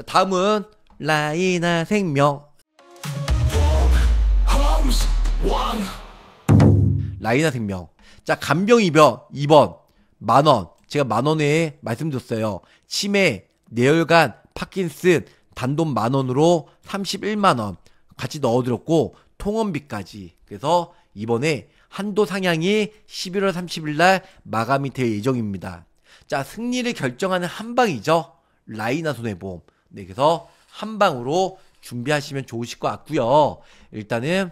자, 다음은 라이나 생명. 라이나 생명. 자, 간병이병 2번. 만원. 제가 만원에 말씀드렸어요. 치매, 뇌혈관, 파킨슨, 단돈 만원으로 31만원 같이 넣어드렸고, 통원비까지. 그래서 이번에 한도 상향이 11월 30일 날 마감이 될 예정입니다. 자, 승리를 결정하는 한방이죠. 라이나 손해보험. 네, 그래서 한 방으로 준비하시면 좋으실 것 같고요. 일단은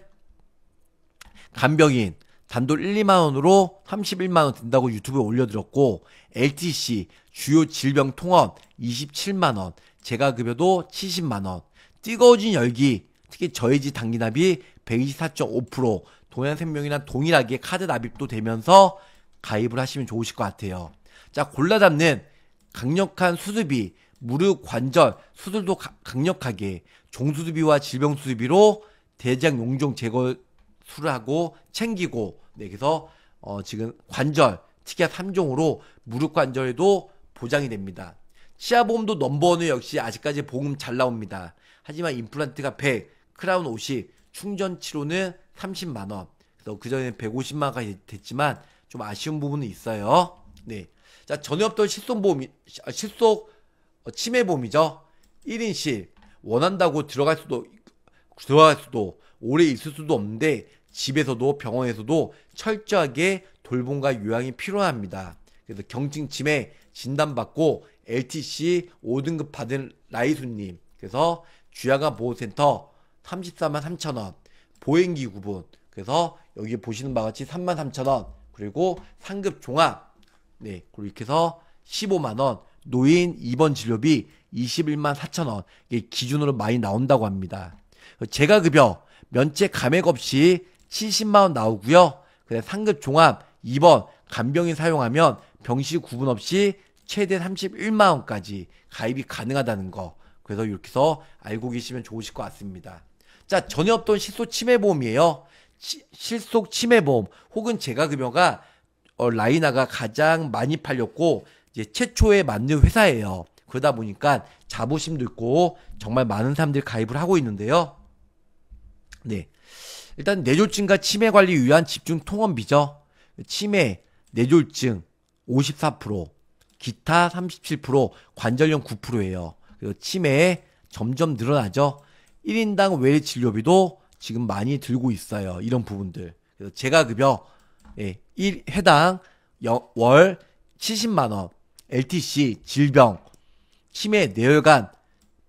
간병인 단돌 1, 2만 원으로 31만 원 든다고 유튜브에 올려드렸고 LTC 주요 질병 통원 27만 원, 제가 급여도 70만 원, 뜨거워진 열기 특히 저희집 당기납이 124.5% 동양생명이랑 동일하게 카드 납입도 되면서 가입을 하시면 좋으실 것 같아요. 자 골라 잡는 강력한 수습이 무릎 관절 수술도 가, 강력하게 종수술비와 질병수술비로 대장 용종 제거 수를 하고 챙기고 네, 그래서 어, 지금 관절 치아 3종으로 무릎 관절에도 보장이 됩니다. 치아 보험도 넘버원은 역시 아직까지 보험 잘 나옵니다. 하지만 임플란트가 100, 크라운 50, 충전 치료는 30만 원. 그래서 그 전에 150만 원이 됐지만 좀 아쉬운 부분은 있어요. 네. 자, 전혀 없던 실손보험 실속 어, 치매범이죠. 1인실 원한다고 들어갈 수도 들어갈 수도 오래 있을 수도 없는데 집에서도 병원에서도 철저하게 돌봄과 요양이 필요합니다. 그래서 경증 치매 진단받고 LTC 5등급 받은 라이수님 그래서 주야가 보호센터 34만 3천원 보행기 구분 그래서 여기 보시는 바와 같이 3만 3천원 그리고 상급 종합 네 그리고 이렇게 해서 15만원 노인 입원 진료비 21만 4천 원 기준으로 많이 나온다고 합니다. 제가 급여 면책 감액 없이 70만 원 나오고요. 그다음 상급 종합 입원 간병인 사용하면 병시 구분 없이 최대 31만 원까지 가입이 가능하다는 거. 그래서 이렇게 해서 알고 계시면 좋으실 것 같습니다. 자, 전혀 없던 실속 치매보험이에요. 치, 실속 치매보험 혹은 제가급여가 어, 라이나가 가장 많이 팔렸고 이제 최초에 만든 회사예요. 그러다 보니까 자부심도 있고 정말 많은 사람들이 가입을 하고 있는데요. 네. 일단 뇌졸증과 치매 관리 위한 집중 통원비죠. 치매, 뇌졸증 54%, 기타 37%, 관절염 9%예요. 그리고 치매 점점 늘어나죠. 1인당 외래 진료비도 지금 많이 들고 있어요. 이런 부분들. 그래서 제가 급여 예, 1해당월 70만 원. LTC, 질병, 치매, 뇌혈관,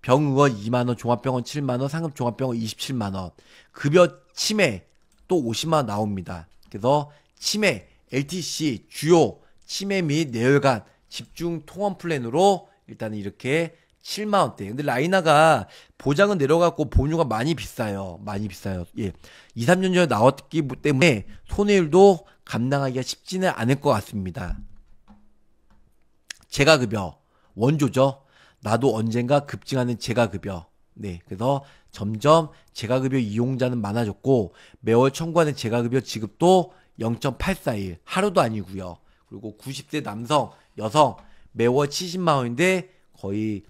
병의원 2만원, 종합병원 7만원, 상급종합병원 27만원, 급여 치매 또 50만원 나옵니다. 그래서 치매, LTC, 주요, 치매 및 뇌혈관, 집중 통원 플랜으로 일단은 이렇게 7만원대. 근데 라이나가 보장은 내려갔고 보험료가 많이 비싸요. 많이 비싸요. 예. 2, 3년 전에 나왔기 때문에 손해율도 감당하기가 쉽지는 않을 것 같습니다. 제가급여 원조죠. 나도 언젠가 급증하는 제가급여. 네, 그래서 점점 제가급여 이용자는 많아졌고 매월 청구하는 제가급여 지급도 0.841 하루도 아니고요. 그리고 90대 남성, 여성 매월 70만 원인데 거의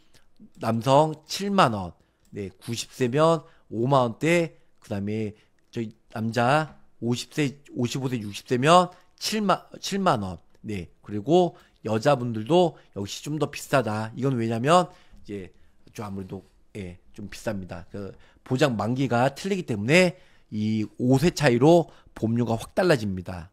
남성 7만 원, 네, 90세면 5만 원대, 그다음에 저희 남자 50세, 55세, 60세면 7만 7만 원, 네, 그리고 여자분들도 역시 좀 더 비싸다. 이건 왜냐면 이제 좀 아무래도 예, 좀 비쌉니다. 그 보장 만기가 틀리기 때문에 이 5세 차이로 보험료가 확 달라집니다.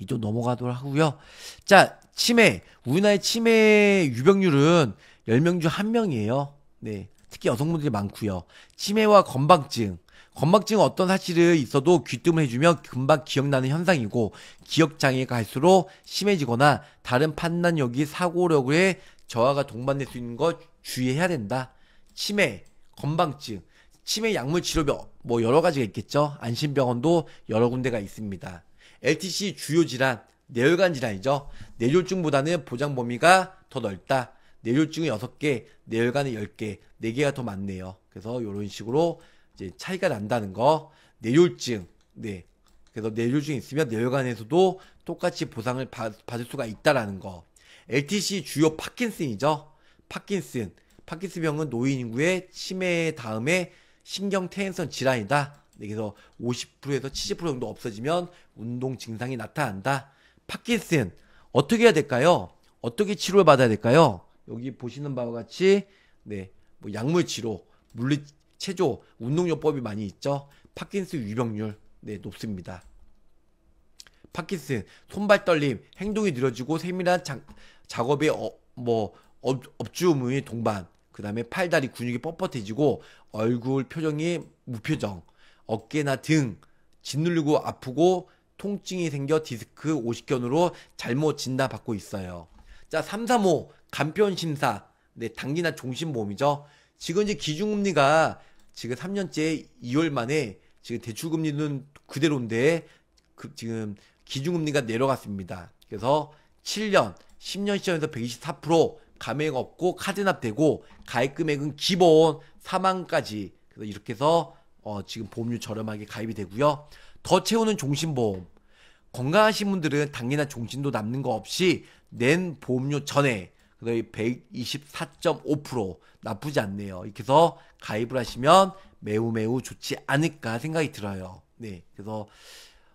이쪽 넘어가도록 하고요. 자, 치매. 우리나라의 치매 유병률은 10명 중 1명이에요. 네. 특히 여성분들이 많고요. 치매와 건방증 건망증 은 어떤 사실이 있어도 귀뜸을 해주면 금방 기억나는 현상이고 기억장애가 갈수록 심해지거나 다른 판단력이 사고력의 저하가 동반될 수 있는 것 주의해야 된다. 치매, 건방증 치매 약물 치료병뭐 여러 가지가 있겠죠. 안심병원도 여러 군데가 있습니다. LTC 주요 질환, 뇌혈관 질환이죠. 뇌졸중보다는 보장 범위가 더 넓다. 뇌졸중이 6개, 뇌혈관은 10개, 4개가 더 많네요. 그래서 이런 식으로 이제 차이가 난다는 거. 뇌졸증. 네. 그래서 뇌졸증이 있으면 뇌혈관에서도 똑같이 보상을 받, 받을 수가 있다라는 거. LTC 주요 파킨슨이죠. 파킨슨. 파킨슨병은 노인 인구의 치매 다음에 신경 퇴행성 질환이다. 네, 그래서 50%에서 70% 정도 없어지면 운동 증상이 나타난다. 파킨슨 어떻게 해야 될까요? 어떻게 치료를 받아야 될까요? 여기 보시는 바와 같이 네, 뭐 약물 치료, 물리 체조, 운동요법이 많이 있죠. 파킨스 유병률 네, 높습니다. 파킨슨 손발 떨림, 행동이 느려지고 세밀한 자, 작업에 어, 뭐 업, 업주음의 동반, 그 다음에 팔다리 근육이 뻣뻣해지고 얼굴 표정이 무표정, 어깨나 등 짓눌리고 아프고 통증이 생겨 디스크 오십견으로 잘못 진단받고 있어요. 자, 335 간편 심사. 네, 당기나 종심 몸이죠. 지금 이제 기준금리가 지금 3년째 2월 만에 지금 대출금리는 그대로인데 그 지금 기준금리가 내려갔습니다. 그래서 7년, 10년 시점에서 124% 감액 없고 카드납되고 가입 금액은 기본 4만까지 그래서 이렇게 해서 어, 지금 보험료 저렴하게 가입이 되고요. 더 채우는 종신보험 건강하신 분들은 당연한 종신도 남는 거 없이 낸 보험료 전에 그다124.5% 나쁘지 않네요. 이렇게 해서 가입을 하시면 매우 매우 좋지 않을까 생각이 들어요. 네. 그래서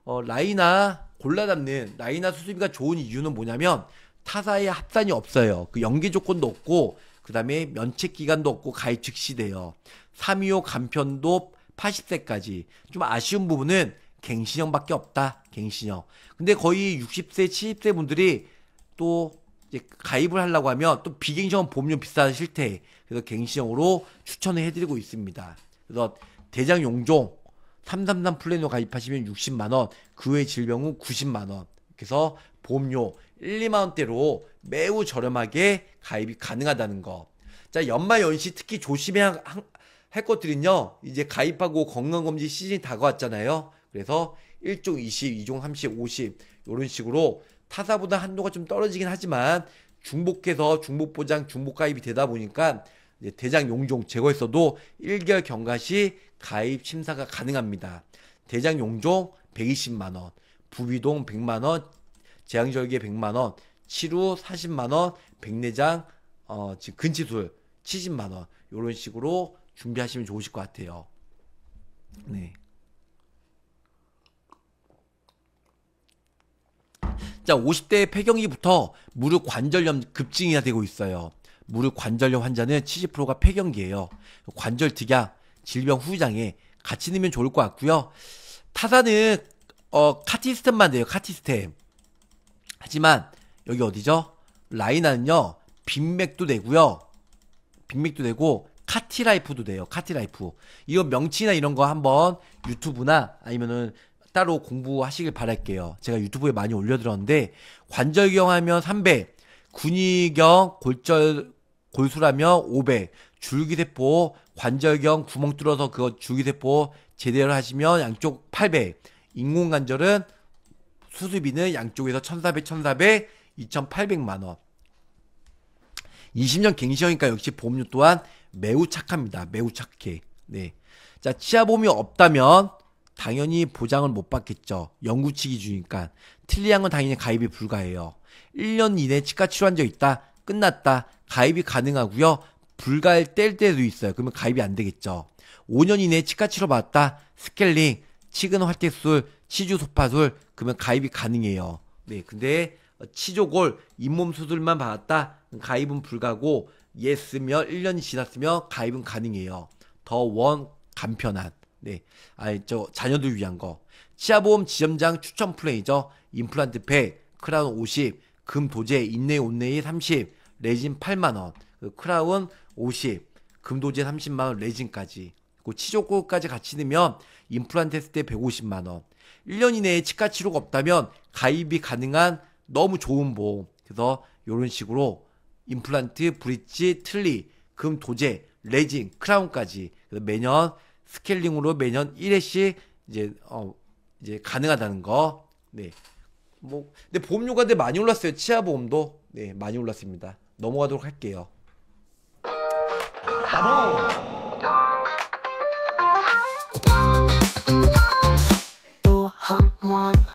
어, 라이나 골라담는 라이나 수수비가 좋은 이유는 뭐냐면 타사의 합산이 없어요. 그 연계 조건도 없고 그다음에 면책 기간도 없고 가입 즉시돼요. 325 간편도 80세까지 좀 아쉬운 부분은 갱신형밖에 없다. 갱신형. 근데 거의 60세, 70세 분들이 또 이제 가입을 하려고 하면 또 비갱신형 보험료 비싸서 싫대. 그래서 갱신형으로 추천을 해드리고 있습니다. 그래서 대장 용종 333 플래너 가입하시면 60만원, 그 외 질병은 90만원. 그래서 보험료 1, 2만원대로 매우 저렴하게 가입이 가능하다는 거. 자, 연말연시 특히 조심해야 할 것들은요, 이제 가입하고 건강검진 시즌이 다가왔잖아요. 그래서 1종 20, 2종 30, 50, 이런 식으로 타사보다 한도가 좀 떨어지긴 하지만 중복해서 중복 보장, 중복 가입이 되다 보니까 이제 대장 용종 제거했어도 1개월 경과 시 가입 심사가 가능합니다. 대장 용종 120만 원, 부비동 100만 원, 재앙절개 100만 원, 치료 40만 원, 백내장 어, 즉 근치술 70만 원. 요런 식으로 준비하시면 좋으실 것 같아요. 네. 자, 50대의 폐경기부터 무릎 관절염 급증이 되고 있어요. 무릎 관절염 환자는 70%가 폐경기예요. 관절 특약 질병 후유장애 같이 넣으면 좋을 것 같고요. 타사는 어, 카티스템만 돼요. 카티스템. 하지만 여기 어디죠? 라이나는요. 빅맥도 되고요. 빅맥도 되고 카티라이프도 돼요. 카티라이프. 이거 명치나 이런 거 한번 유튜브나 아니면은 따로 공부하시길 바랄게요. 제가 유튜브에 많이 올려드렸는데 관절경 하면 3배, 군위경 골절 골수라면 5배, 줄기세포 관절경 구멍 뚫어서 그거 줄기세포 제대로 하시면 양쪽 8배, 인공관절은 수술비는 양쪽에서 1,400, 1,400, 2,800만 원. 20년 갱신형이니까 역시 보험료 또한 매우 착합니다. 매우 착해. 네. 자, 치아보험이 없다면 당연히 보장을 못 받겠죠. 영구 치기 주니까. 틀리한 건 당연히 가입이 불가해요. 1년 이내 치과 치료한 적 있다. 끝났다. 가입이 가능하고요. 불가일 때도 있어요. 그러면 가입이 안 되겠죠. 5년 이내 치과 치료 받았다. 스케일링, 치근 활태술, 치주 소파술 그러면 가입이 가능해요. 네, 근데 어, 치조골 잇몸 수술만 받았다. 가입은 불가고 예스며 1년이 지났으며 가입은 가능해요. 더 원 간편한 네. 아, 저 자녀들 위한 거. 치아보험 지점장 추천 플레이저 임플란트 100, 크라운 50, 금 도제 인내 온내이 30, 레진 8만 원. 그 크라운 50, 금 도제 30만 원 레진까지. 그치조고까지 같이 넣으면 임플란트 했을 때 150만 원. 1년 이내에 치과 치료가 없다면 가입이 가능한 너무 좋은 보험. 그래서 요런 식으로 임플란트, 브릿지, 틀리, 금 도제, 레진, 크라운까지 매년 스케일링으로 매년 1회씩 이제 어 이제 가능하다는 거. 네. 뭐 근데 보험료가 되 많이 올랐어요. 치아 보험도. 네, 많이 올랐습니다. 넘어가도록 할게요. 바보.